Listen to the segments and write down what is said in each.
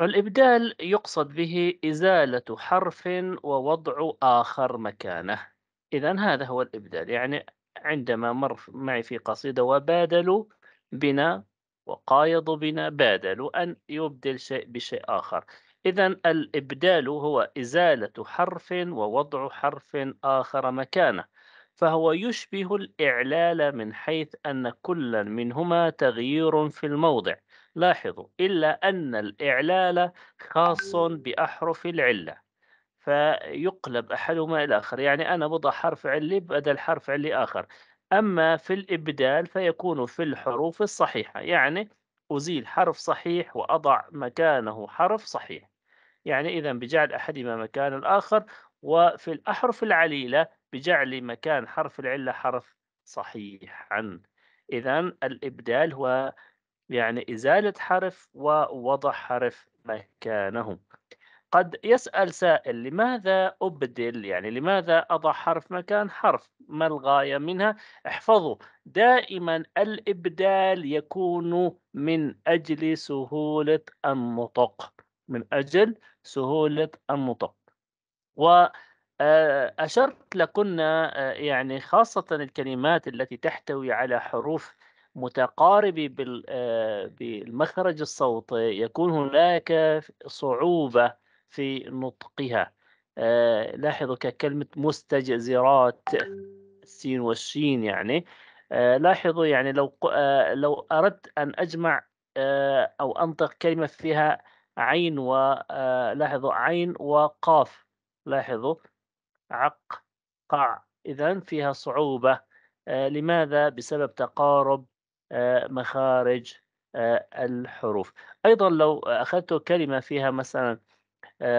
الإبدال يقصد به إزالة حرف ووضع آخر مكانه إذا هذا هو الإبدال يعني عندما مر معي في قصيدة وبادلوا بنا وقايضوا بنا بادلوا أن يبدل شيء بشيء آخر إذا الإبدال هو إزالة حرف ووضع حرف آخر مكانه فهو يشبه الإعلال من حيث أن كلا منهما تغيير في الموضع لاحظوا إلا أن الإعلال خاص بأحرف العلة فيقلب أحدهما إلى آخر يعني أنا بضع حرف علي بدل حرف علي آخر أما في الإبدال فيكون في الحروف الصحيحة يعني أزيل حرف صحيح وأضع مكانه حرف صحيح يعني إذا بجعل أحدهما مكان الآخر وفي الأحرف العليلة بجعل مكان حرف العلة حرف صحيحا إذا الإبدال هو يعني إزالة حرف ووضع حرف مكانه قد يسأل سائل لماذا أبدل يعني لماذا أضع حرف مكان حرف ما الغاية منها احفظوا دائما الإبدال يكون من أجل سهولة النطق من أجل سهولة النطق و آه، أشرت لكنا آه، يعني خاصة الكلمات التي تحتوي على حروف متقارب آه، بالمخرج الصوتي يكون هناك صعوبة في نطقها آه، لاحظوا ككلمة مستجزرات السين والشين يعني آه، لاحظوا يعني لو لو أردت أن أجمع أو أنطق كلمة فيها عين ولاحظوا عين وقاف لاحظوا عق قع إذا فيها صعوبة لماذا؟ بسبب تقارب آه، مخارج آه، الحروف أيضا لو أخذت كلمة فيها مثلا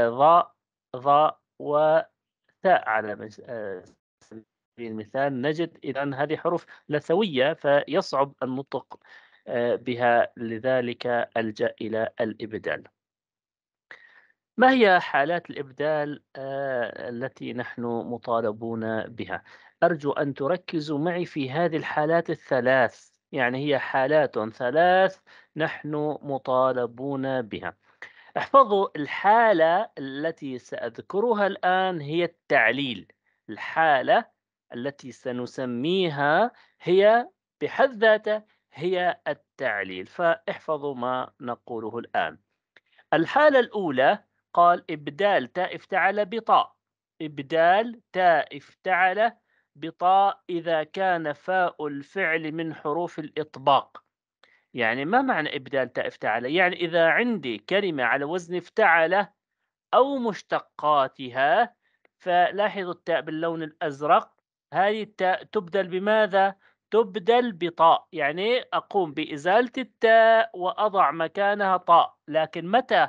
ضاء ضاء وتاء على سبيل المثال آه، نجد إذا هذه حروف لثوية فيصعب النطق بها لذلك ألجأ إلى الإبدال ما هي حالات الإبدال التي نحن مطالبون بها؟ أرجو أن تركزوا معي في هذه الحالات الثلاث يعني هي حالات ثلاث نحن مطالبون بها احفظوا الحالة التي سأذكرها الآن هي التعليل الحالة التي سنسميها هي بحد ذاته هي التعليل فاحفظوا ما نقوله الآن الحالة الأولى قال إبدال تاء افتعل بطاء إبدال تاء افتعل بطاء إذا كان فاء الفعل من حروف الإطباق يعني ما معنى إبدال تاء افتعل يعني إذا عندي كلمة على وزن افتعل أو مشتقاتها فلاحظوا التاء باللون الأزرق هذه التاء تبدل بماذا؟ تبدل بطاء يعني أقوم بإزالة التاء وأضع مكانها طاء لكن متى؟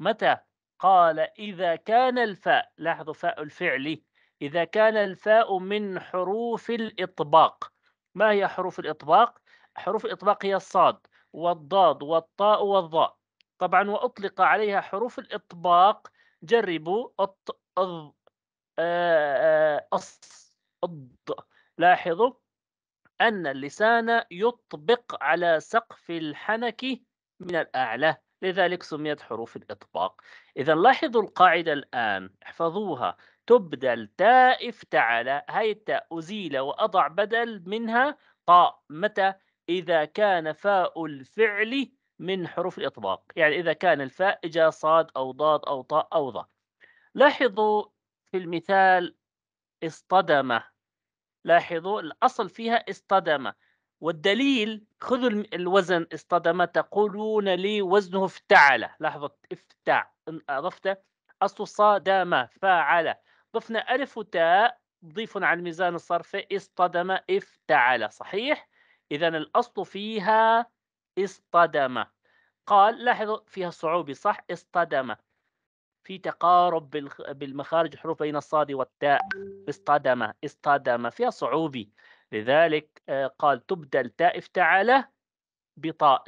متى؟ قال إذا كان الفاء لاحظوا فاء الفعل إذا كان الفاء من حروف الإطباق ما هي حروف الإطباق؟ حروف الإطباق هي الصاد والضاد والطاء والظاء طبعا وأطلق عليها حروف الإطباق جربوا أط... أض... أص أض لاحظوا أن اللسان يطبق على سقف الحنك من الأعلى لذلك سميت حروف الإطباق إذا لاحظوا القاعدة الآن احفظوها تبدل تاء افتعل هاي التاء أزيل وأضع بدل منها قاء متى إذا كان فاء الفعل من حروف الإطباق يعني إذا كان الفاء جاء صاد أو ضاد أو طاء أو ضاء لاحظوا في المثال اصطدم لاحظوا الأصل فيها اصطدم والدليل خذوا الوزن اصطدم تقولون لي وزنه افتعل لاحظوا افتع أضفته أصل صادم فعل ضفنا ألف وتاء ضيف على الميزان الصرفي اصطدم افتعل صحيح؟ إذا الأصل فيها اصطدم قال لاحظوا فيها صعوبة صح اصطدم في تقارب بالمخارج حروف بين الصاد والتاء اصطدم اصطدم فيها صعوبة لذلك آه، قال تبدل تاء افتعل بطاء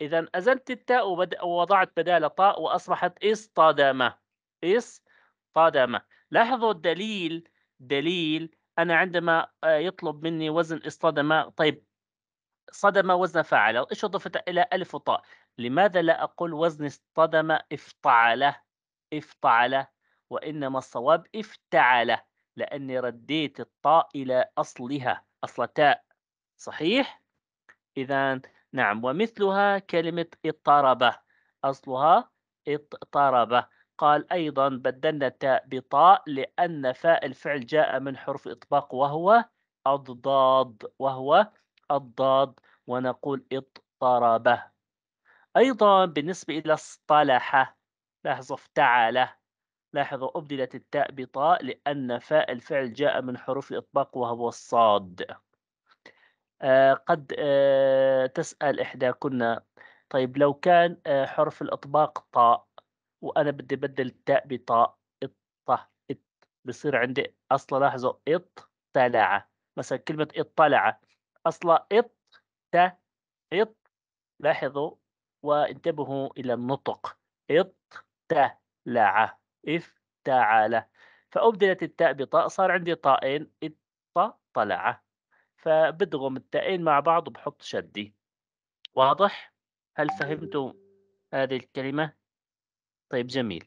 إذا أزلت التاء ووضعت بدال طاء وأصبحت اصطدم اصطدم لاحظوا الدليل دليل أنا عندما آه، يطلب مني وزن اصطدم طيب صدم وزن فعل إيش أضفت إلى ألف وطاء لماذا لا أقول وزن اصطدم افطعل افطعل وإنما الصواب افتعل لأني رديت الطاء إلى أصلها أصل تاء صحيح؟ إذا نعم ومثلها كلمة اضطرب أصلها اضطرب قال أيضا بدلنا التاء بطاء لأن فاء الفعل جاء من حرف إطباق وهو الضاد وهو الضاد ونقول اضطرب أيضا بالنسبة إلى اصطلح لاحظوا افتعل لاحظوا أبدلت التاء بطاء لأن فاء الفعل جاء من حروف الإطباق وهو الصاد آه قد آه تسأل إحداكن طيب لو كان آه حرف الإطباق طاء وانا بدي بدل التاء بطاء اط ات بصير عندي اصلا لاحظوا اط طلع مثلا كلمه اطلع اصلا اط تا اط لاحظوا وانتبهوا الى النطق اط اطلع على فابدلت التاء بطاء صار عندي طائين اط طلع فبدغم التائين مع بعض وبحط شدي واضح هل فهمتم هذه الكلمه طيب جميل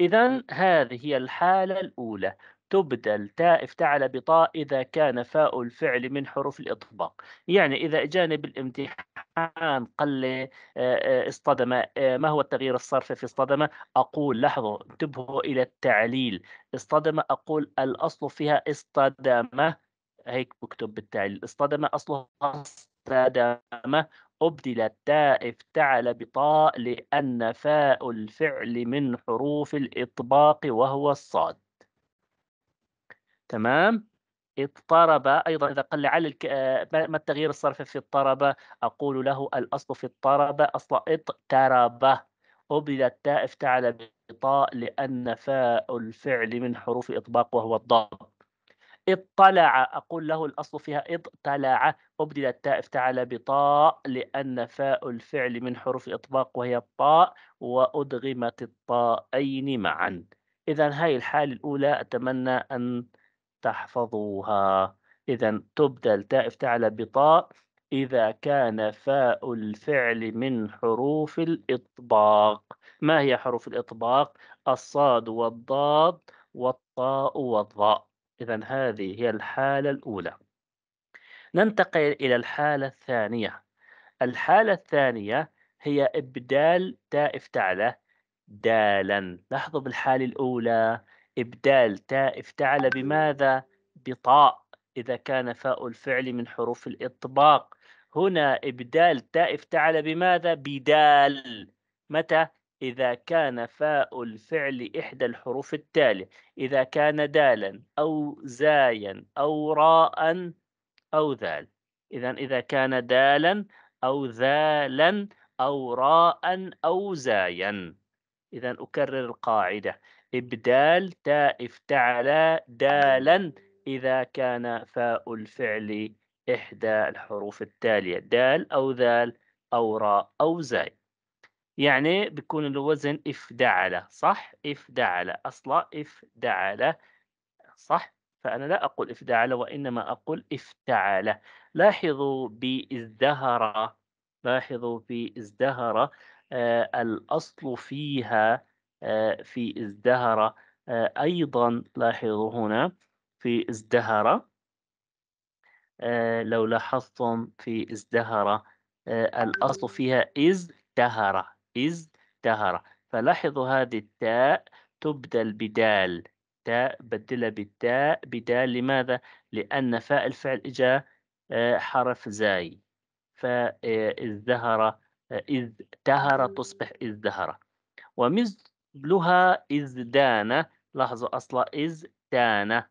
إذا هذه هي الحالة الأولى تبدل تاء افتعل بطاء إذا كان فاء الفعل من حروف الإطباق يعني إذا أجاني بالامتحان قال لي آه، آه، اصطدم آه، ما هو التغيير الصرفي في اصطدم أقول لحظه انتبهوا إلى التعليل اصطدم أقول الأصل فيها اصطدم هيك بكتب بالتعليل اصطدم أصلها اصطدم أبدل التاء افتعل بطاء لأن فاء الفعل من حروف الإطباق وهو الصاد تمام اضطرب أيضا إذا قال على الك... آه، ما التغيير الصرف في اضطرب أقول له الأصل في اضطرب أصل اضطرب أبدل التاء افتعل بطاء لأن فاء الفعل من حروف إطباق وهو الضاد اطلع أقول له الأصل فيها اطلع أبدل التاء افتعل بطاء لأن فاء الفعل من حروف اطباق وهي الطاء وأدغمت الطائين معا إذا هاي الحالة الأولى أتمنى أن تحفظوها إذا تبدل تاء افتعل بطاء إذا كان فاء الفعل من حروف الإطباق ما هي حروف الإطباق؟ الصاد والضاد والطاء والظاء إذا هذه هي الحالة الأولى ننتقل إلى الحالة الثانية الحالة الثانية هي إبدال تاء افتعل دالا لاحظوا بالحالة الأولى إبدال تاء افتعل بماذا؟ بطاء إذا كان فاء الفعل من حروف الإطباق هنا إبدال تاء افتعل بماذا؟ بدال متى؟ إذا كان فاء الفعل إحدى الحروف التالية إذا كان دالا أو زايا أو راء أو ذال إذا إذا كان دالا أو ذالا أو راء أو زايا إذا أكرر القاعدة إبدال تاء افتعل دالا إذا كان فاء الفعل إحدى الحروف التالية دال أو ذال أو راء أو زاي يعني بيكون له وزن افدعل صح افدعل أصلا افدعل صح فأنا لا أقول افدعل وإنما أقول افتعل لاحظوا بازدهر لاحظوا بازدهر آه الأصل فيها آه في ازدهر آه أيضا لاحظوا هنا في ازدهر آه، لو لاحظتم في ازدهر آه، الأصل فيها ازدهر ازدهر فلاحظوا هذه التاء تبدل بدال تاء بدلها بالتاء بدال لماذا؟ لأن فاء الفعل إجا آه، حرف زاي فازدهر آه، ازدهر آه، تصبح ازدهر ومثلها ازدان لاحظوا أصلا ازدان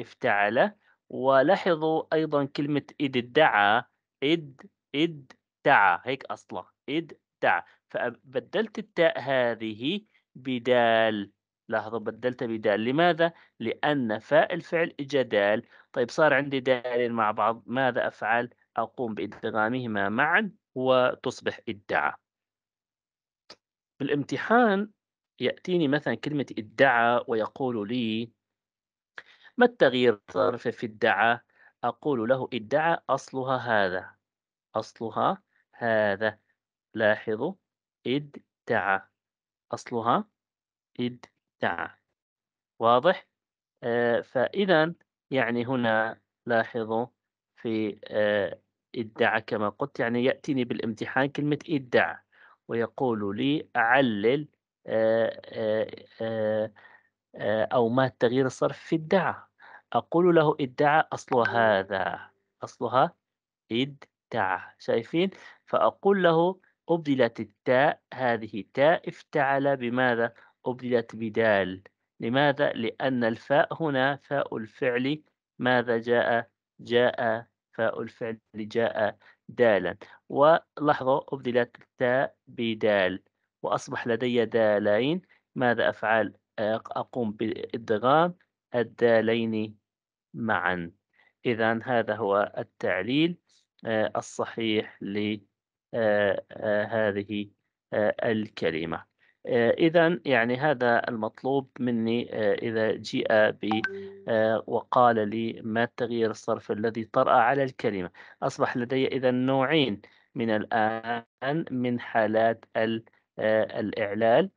افتعل ولاحظوا أيضا كلمة ادعى اد ادعى هيك أصلا اد تع فبدلت التاء هذه بدال لاحظوا بدلت بدال لماذا؟ لأن فاء الفعل إجا دال طيب صار عندي دالين مع بعض ماذا أفعل؟ أقوم بإدغامهما معا وتصبح ادعى بالامتحان يأتيني مثلا كلمة ادعى ويقول لي ما التغيير الظرف في ادعى؟ أقول له ادعى أصلها هذا أصلها هذا لاحظوا ادعى أصلها ادعى واضح؟ آه فإذا يعني هنا لاحظوا في آه ادعى كما قلت يعني يأتيني بالامتحان كلمة ادعى ويقول لي أعلل آه،, آه،, آه،, آه أو ما تغيير الصرف في ادعى أقول له ادعى أصل هذا أصلها ادعى شايفين فأقول له أبدلت التاء هذه تاء افتعل بماذا؟ أبدلت بدال لماذا؟ لأن الفاء هنا فاء الفعل ماذا جاء؟ جاء فاء الفعل جاء دالا ولاحظوا أبدلت التاء بدال وأصبح لدي دالين ماذا أفعل؟ أقوم بإدغام الدالين معا إذا هذا هو التعليل آه، الصحيح ل آه، آه، هذه آه، الكلمة إذا يعني هذا المطلوب مني إذا جيء ب وقال لي ما التغيير الصرف الذي طرأ على الكلمة أصبح لدي إذا نوعين من الآن من حالات الإعلال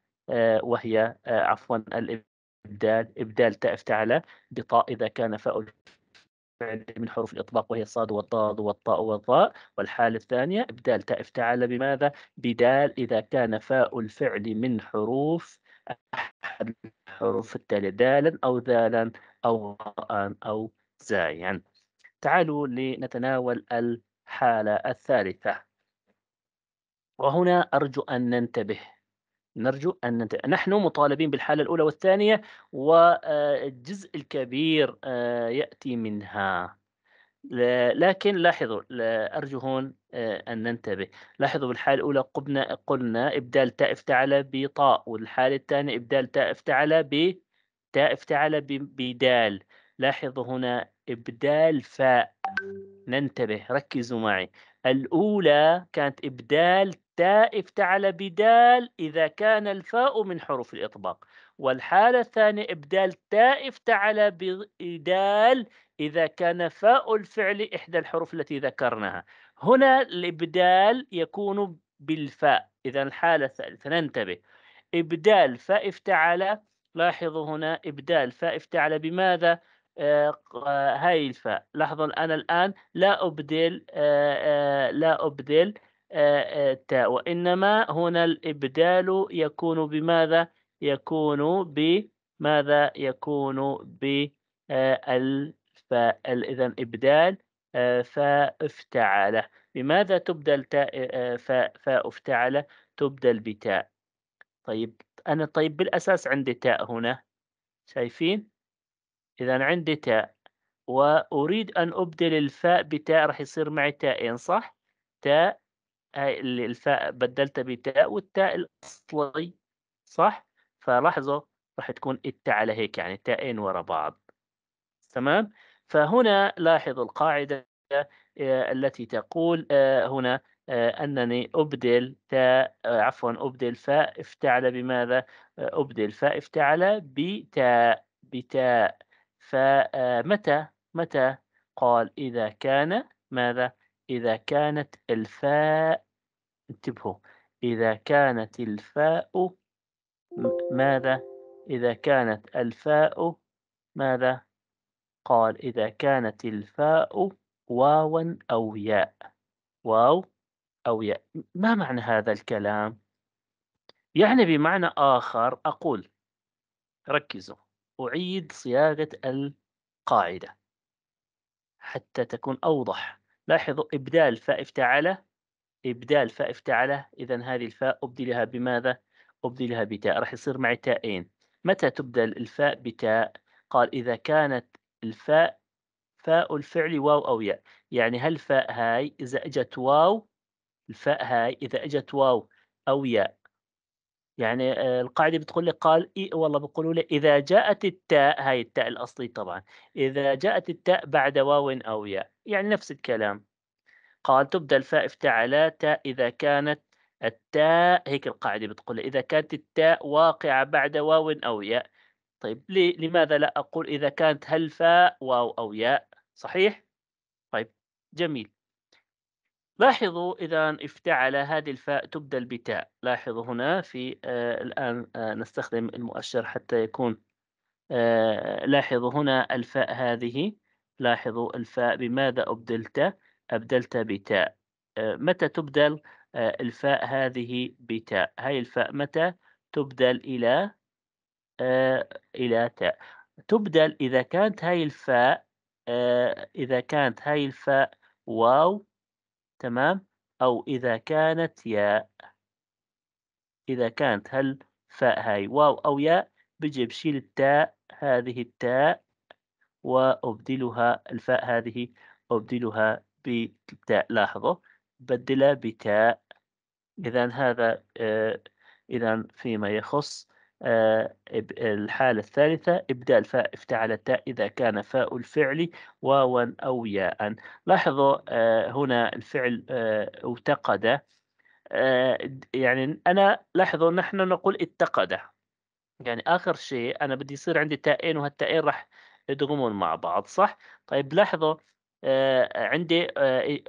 وهي عفوا الإبدال إبدال تاء افتعل بطاء إذا كان فاء من حروف الإطباق وهي الصاد والضاد والطاء والظاء والحالة الثانية إبدال تاء افتعل بماذا؟ بدال إذا كان فاء الفعل من حروف أحد الحروف التالية دالا أو ذالا أو غاء أو زايا تعالوا لنتناول الحالة الثالثة وهنا أرجو أن ننتبه نرجو أن نحن مطالبين بالحالة الأولى والثانية والجزء آه، الكبير آه، يأتي منها لكن لاحظوا أرجو هون آه، أن ننتبه لاحظوا بالحالة الأولى قبنا قلنا إبدال تاء افتعل بطاء والحالة الثانية إبدال تاء افتعل تاء افتعل بدال لاحظوا هنا إبدال فاء ننتبه ركزوا معي الأولى كانت إبدال تاء افتعل بدال إذا كان الفاء من حروف الإطباق والحالة الثانية إبدال تاء افتعل بدال إذا كان فاء الفعل إحدى الحروف التي ذكرناها هنا الإبدال يكون بالفاء إذا الحالة الثالثة ننتبه إبدال فاء افتعل لاحظوا هنا إبدال فاء افتعل بماذا آه، هاي الفاء لاحظوا أنا الآن لا أبدل آه، آه، لا أبدل التاء آه، آه، وإنما هنا الإبدال يكون بماذا يكون بماذا يكون بالفاء آه، إذا إبدال فافتعل بماذا تبدل تاء فاء افتعل؟ تبدل بتاء طيب أنا طيب بالأساس عندي تاء هنا شايفين إذا عندي تاء وأريد أن أبدل الفاء بتاء راح يصير معي تاء صح تاء هاي آه، اللي الفاء بدلتها بتاء والتاء الأصلي صح فلاحظوا راح تكون التاء على هيك يعني تاءين ورا بعض تمام فهنا لاحظوا القاعدة آه، التي تقول آه، هنا أنني أبدل تاء عفوا أبدل فاء افتعل بماذا أبدل فاء افتعل بتاء بتاء فمتى متى قال إذا كان ماذا إذا كانت الفاء انتبهوا إذا كانت الفاء ماذا إذا كانت الفاء ماذا قال إذا كانت الفاء واوا أو ياء واو أو ياء ما معنى هذا الكلام يعني بمعنى آخر أقول ركزوا أعيد صياغة القاعدة حتى تكون أوضح لاحظوا إبدال فاء افتعلة إبدال فاء افتعلة إذا هذه الفاء أبدلها بماذا؟ أبدلها بتاء راح يصير معي تاءين متى تبدل الفاء بتاء؟ قال إذا كانت الفاء فاء الفعل واو أو ياء يعني هل فاء هاي إذا أجت واو الفاء هاي إذا أجت واو أو ياء يعني آه، القاعدة بتقول لي قال إيه والله بيقولوا لي إذا جاءت التاء هاي التاء الأصلي طبعا إذا جاءت التاء بعد واو أو ياء يعني نفس الكلام قال تبدأ الفاء افتعل تاء إذا كانت التاء هيك القاعدة بتقول لي إذا كانت التاء واقعة بعد واو أو ياء طيب لي لماذا لا أقول إذا كانت هل فاء واو أو ياء صحيح؟ طيب جميل لاحظوا إذا افتعل هذه الفاء تبدل بتاء لاحظوا هنا في آه الآن آه نستخدم المؤشر حتى يكون آه لاحظوا هنا الفاء هذه لاحظوا الفاء بماذا أبدلت أبدلت بتاء آه، متى تبدل آه، الفاء هذه بتاء هاي الفاء متى تبدل إلى آه، إلى تاء تبدل إذا كانت هاي الفاء إذا كانت هاي الفاء واو تمام أو إذا كانت ياء إذا كانت هل فاء هاي واو أو ياء بجي بشيل التاء هذه التاء وأبدلها الفاء هذه أبدلها بتاء لاحظوا بدلها بتاء إذا هذا آه، إذا فيما يخص آه، الحالة الثالثة إبدال فاء افتعل التاء إذا كان فاء الفعل واوا أو ياء لاحظوا آه، هنا الفعل آه، اعتقد يعني أنا لاحظوا نحن نقول اتقد يعني آخر شيء أنا بدي يصير عندي تائين وهالتائين راح يدغمون مع بعض صح؟ طيب لاحظوا عندي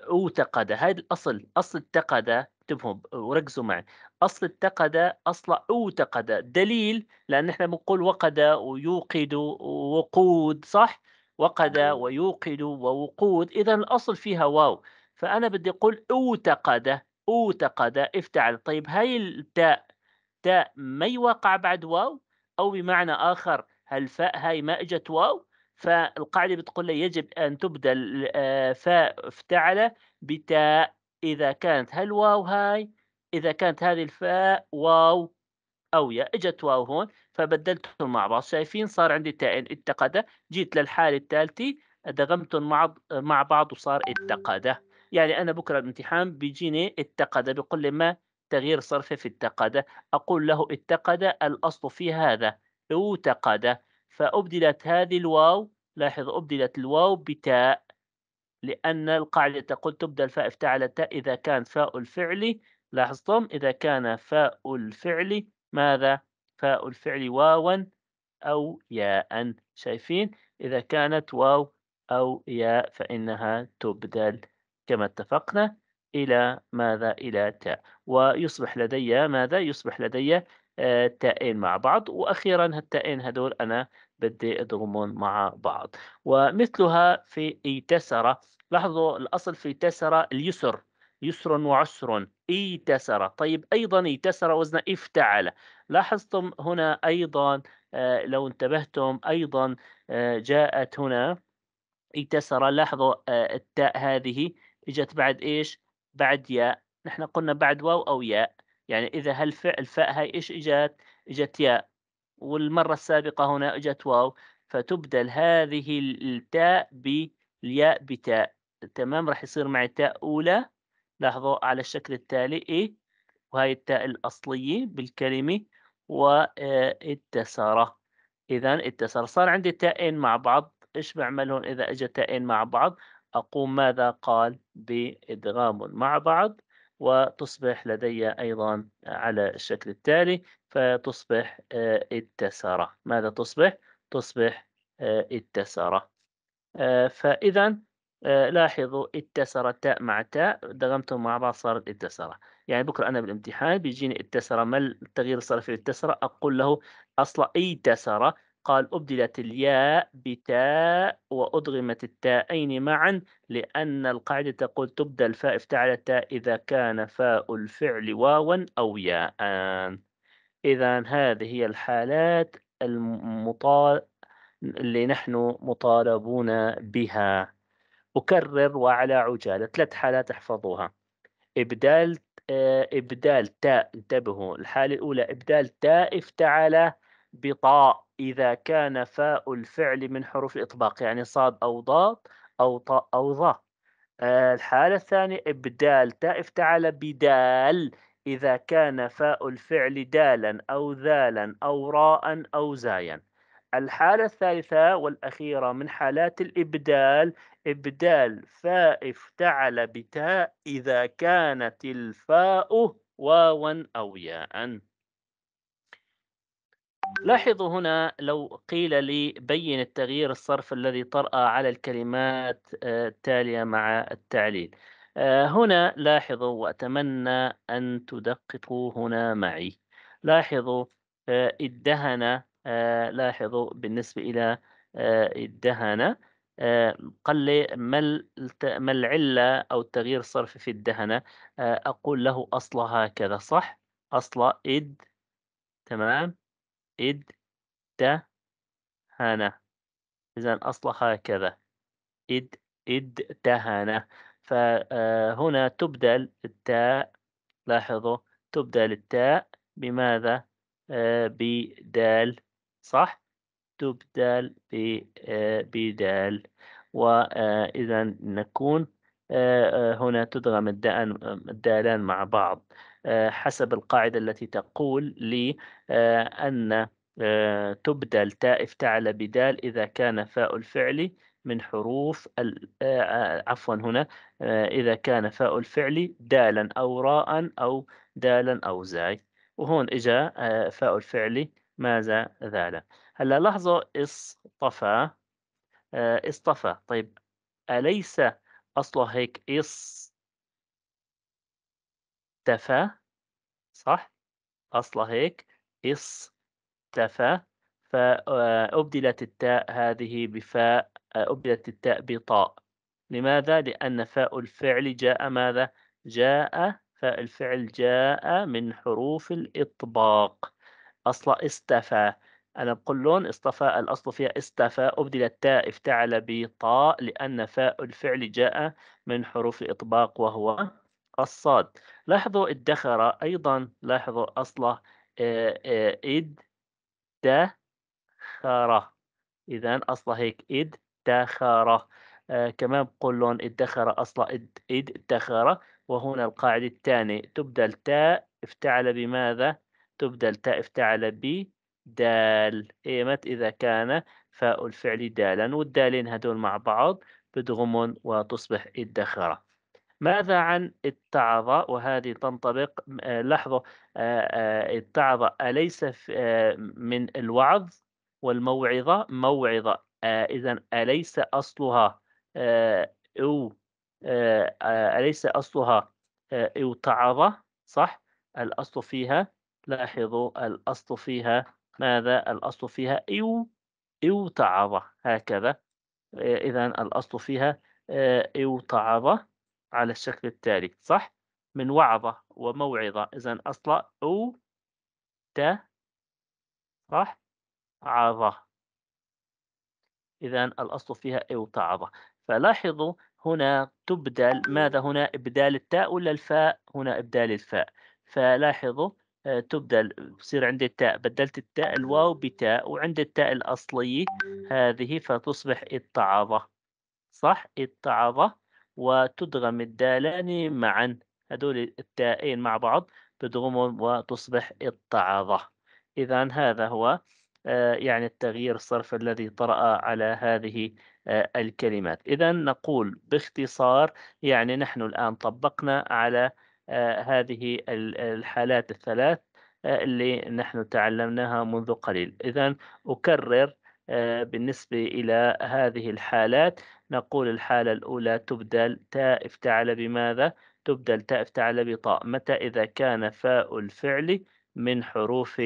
اوتقد هذا الأصل أصل اتقد رتبهم وركزوا معي اصل اتقد اصل اوتقد دليل لان احنا بنقول وقد ويوقد وقود صح وقد نعم. ويوقد ووقود اذا الاصل فيها واو فانا بدي اقول اوتقد اوتقد افتعل طيب هاي التاء تاء ما يوقع بعد واو او بمعنى اخر هل فاء هاي ما اجت واو فالقاعده بتقول لي يجب ان تبدل آه، فاء افتعل بتاء إذا كانت هالواو هاي إذا كانت هذه الفاء واو أو يا إجت واو هون فبدلتهم مع بعض شايفين صار عندي تائن اتقد جيت للحالة الثالثة دغمتهم مع مع بعض وصار اتقد يعني أنا بكرة الامتحان بيجيني اتقد بقول لي ما تغيير صرفه في اتقد أقول له اتقد الأصل في هذا اوتقد فأبدلت هذه الواو لاحظ أبدلت الواو بتاء لأن القاعدة تقول تبدأ الفاء افتعل التاء إذا كان فاء الفعل لاحظتم إذا كان فاء الفعل ماذا فاء الفعل واوا أو ياء شايفين إذا كانت واو أو ياء فإنها تبدل كما اتفقنا إلى ماذا إلى تاء ويصبح لدي ماذا يصبح لدي آه، تاءين مع بعض وأخيرا هالتاءين هدول أنا بدي أدغمهم مع بعض ومثلها في ايتسر لاحظوا الأصل في تسر اليسر يسر وعسر ايتسر طيب أيضا ايتسر وزن افتعل لاحظتم هنا أيضا آه، لو انتبهتم أيضا آه، جاءت هنا ايتسر لاحظوا آه، التاء هذه اجت بعد ايش بعد ياء نحن قلنا بعد واو أو ياء يعني إذا هالفاء هاي ايش اجت اجت ياء والمرة السابقة هنا أجت واو فتبدل هذه التاء بالياء بتاء تمام راح يصير معي تاء أولى لاحظوا على الشكل التالي إيه وهي التاء الأصلية بالكلمة واتسارة إذا اتسارة صار عندي تاءين مع بعض إيش بعملهم إذا أجت تاءين مع بعض أقوم ماذا قال بإدغام مع بعض وتصبح لدي أيضا على الشكل التالي فتصبح آه، اتسارة ماذا تصبح؟ تصبح آه، اتسارة آه، فإذا لاحظوا اتسر تاء مع تاء دغمتهم مع بعض صارت اتسرة يعني بكرة أنا بالامتحان بيجيني اتسرة ما التغيير الصرفي للتسرة أقول له أصلا ايتسر قال أبدلت الياء بتاء وأدغمت التاءين معا لأن القاعدة تقول تبدل فاء افتعل تاء إذا كان فاء الفعل واوا أو ياء إذا هذه هي الحالات المطال اللي نحن مطالبون بها أكرر وعلى عجالة ثلاث حالات احفظوها إبدال إبدال تاء انتبهوا الحالة الأولى إبدال تاء افتعل بطاء إذا كان فاء الفعل من حروف الإطباق يعني صاد أو ضاد أو طاء أو ظا آه، الحالة الثانية إبدال تاء افتعل بدال إذا كان فاء الفعل دالا أو ذالا أو راء أو زايا الحالة الثالثة والأخيرة من حالات الإبدال إبدال فاء افتعل بتاء إذا كانت الفاء واوا أو ياء لاحظوا هنا لو قيل لي بين التغيير الصرف الذي طرأ على الكلمات آه، التالية مع التعليل آه، هنا لاحظوا وأتمنى أن تدققوا هنا معي لاحظوا آه، ادهن لاحظوا بالنسبة إلى ادهن قال لي ما العلة أو التغيير الصرفي في الدهنة أقول له أصلها هكذا صح أصل إد تمام ادهن إذا أصلها هكذا إد ادهن فهنا آه، تبدل التاء لاحظوا تبدل التاء بماذا؟ آه، بدال صح؟ تبدل آه، بدال وإذا نكون آه، آه، هنا تدغم الدالان مع بعض آه، حسب القاعدة التي تقول لي أن تبدل تاء افتعل بدال إذا كان فاء الفعل من حروف عفوا هنا إذا كان فاء الفعل دالا أو راء أو دالا أو زاي وهون إجا فاء الفعل ماذا ذال هلا لاحظوا اصطفى اصطفى طيب أليس أصله هيك إص تفا صح أصله هيك إص تفا فأبدلت آه، التاء هذه بفاء آه، أبدلت التاء بطاء لماذا؟ لأن فاء الفعل جاء ماذا؟ جاء فاء الفعل جاء من حروف الإطباق أصل استفى أنا بقول لون اصطفى الأصل فيها استفى أبدل التاء افتعل بطاء لأن فاء الفعل جاء من حروف الإطباق وهو الصاد لاحظوا ادخر أيضا لاحظوا أصله ادخر إذا أصله هيك ادخر آه كمان بقول لون ادخر أصله اد ادخر وهنا القاعدة الثانية تبدل تاء افتعل بماذا؟ تبدل تاء افتعل ب دال قيمة إذا كان فاء الفعل دالا والدالين هدول مع بعض بتضمن وتصبح ادخرة ماذا عن اتعظ وهذه تنطبق آه، لحظة اتعظ آه، آه، أليس من الوعظ والموعظة موعظة إذا أليس أصلها أو أليس أصلها اوتعظ صح الأصل فيها لاحظوا الأصل فيها ماذا الأصل فيها إيو إيو تعظة هكذا آه، إذا الأصل فيها آه، إيو تعظة على الشكل التالي صح من وعظة وموعظة إذا أصل أو ت صح عظة إذا الأصل فيها إيو تعظة فلاحظوا هنا تبدل ماذا هنا إبدال التاء ولا الفاء هنا إبدال الفاء فلاحظوا آه، تبدل بصير عندي التاء بدلت التاء الواو بتاء وعندي التاء الأصلية هذه فتصبح اتعظة صح اتعظة وتدغم الدالان معا هذول التائين مع بعض بدغمهم وتصبح اتعظة إذا هذا هو آه، يعني التغيير الصرف الذي طرأ على هذه آه، الكلمات إذا نقول باختصار يعني نحن الآن طبقنا على هذه الحالات الثلاث آه، اللي نحن تعلمناها منذ قليل إذا أكرر آه، بالنسبة إلى هذه الحالات نقول الحالة الأولى تبدل تاء افتعل بماذا؟ تبدل تاء افتعل بطاء متى إذا كان فاء الفعل من حروف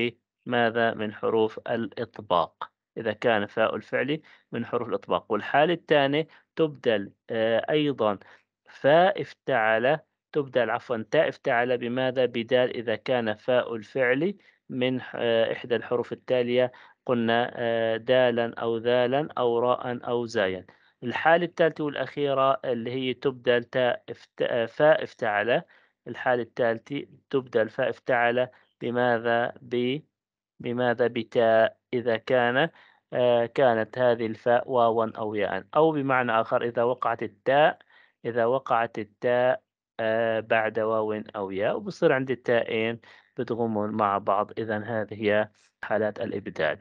ماذا؟ من حروف الإطباق إذا كان فاء الفعل من حروف الإطباق والحالة الثانية تبدل آه، أيضا فاء افتعل تبدل عفوا تاء افتعل بماذا بدال إذا كان فاء الفعل من إحدى الحروف التالية قلنا آه، دالا أو ذالا أو راء أو زايا الحالة الثالثة والأخيرة اللي هي تبدل تاء آه، فاء افتعل الحالة الثالثة تبدل فاء افتعل بماذا ب بماذا بتاء إذا كان آه، كانت هذه الفاء واوا أو ياء أو بمعنى آخر إذا وقعت التاء إذا وقعت التاء آه، بعد واو أو ياء وبصير عندي التائين بتغمون مع بعض إذا هذه هي حالات الإبدال